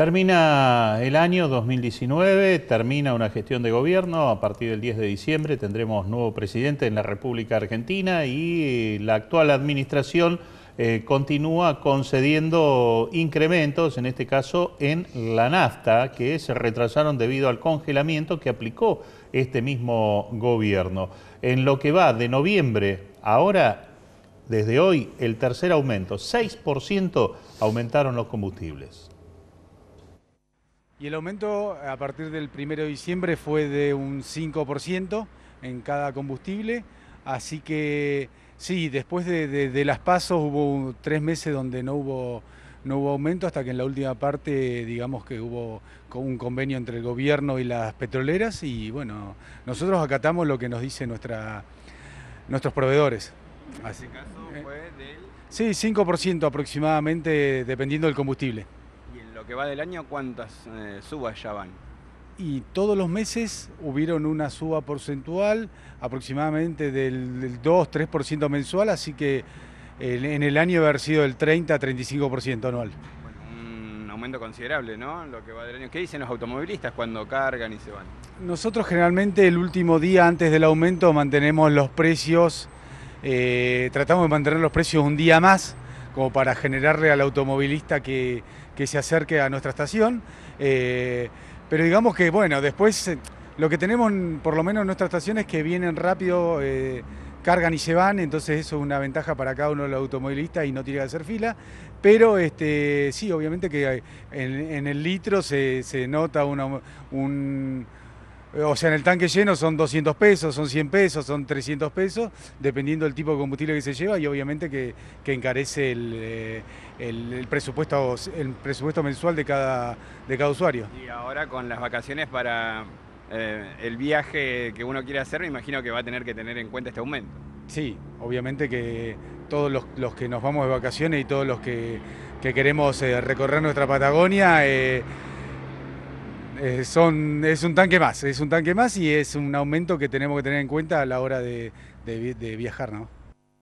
Termina el año 2019, termina una gestión de gobierno, a partir del 10 de diciembre tendremos nuevo presidente en la República Argentina y eh, la actual administración eh, continúa concediendo incrementos, en este caso en la nafta, que se retrasaron debido al congelamiento que aplicó este mismo gobierno. En lo que va de noviembre, ahora, desde hoy, el tercer aumento, 6% aumentaron los combustibles. Y el aumento a partir del 1 de diciembre fue de un 5% en cada combustible, así que sí, después de, las pasos hubo tres meses donde no hubo no hubo aumento hasta que en la última parte, digamos que hubo un convenio entre el gobierno y las petroleras y bueno, nosotros acatamos lo que nos dicen nuestra, nuestros proveedores. En este caso fue del... Sí, 5% aproximadamente, dependiendo del combustible que va del año, ¿cuántas eh, subas ya van? Y todos los meses hubieron una suba porcentual, aproximadamente del, 2-3% mensual, así que en, el año haber sido del 30-35% anual. un aumento considerable, ¿no? Lo que va del año. ¿Qué dicen los automovilistas cuando cargan y se van? Nosotros generalmente el último día antes del aumento mantenemos los precios, eh, tratamos de mantener los precios un día más como para generarle al automovilista que, se acerque a nuestra estación. Eh, pero digamos que, bueno, después eh, lo que tenemos, mm, por lo menos en nuestra estación, es que vienen rápido, eh, cargan y se van, entonces eso es una ventaja para cada uno de los automovilistas y no tiene que hacer fila. Pero este, sí, obviamente que en, el litro se, se nota un eh, o sea, en el tanque lleno son 200 pesos, son 100 pesos, son 300 pesos, dependiendo del tipo de combustible que se lleva y obviamente que, encarece eh, el, presupuesto, el presupuesto mensual de cada, de cada usuario. Y ahora con las vacaciones para eh, el viaje que uno quiere hacer, me imagino que va a tener que tener en cuenta este aumento. Sí, obviamente que todos los, que nos vamos de vacaciones y todos los que, queremos recorrer nuestra Patagonia... Eh, son, es un tanque más, es un tanque más y es un aumento que tenemos que tener en cuenta a la hora de, de viajar, ¿no?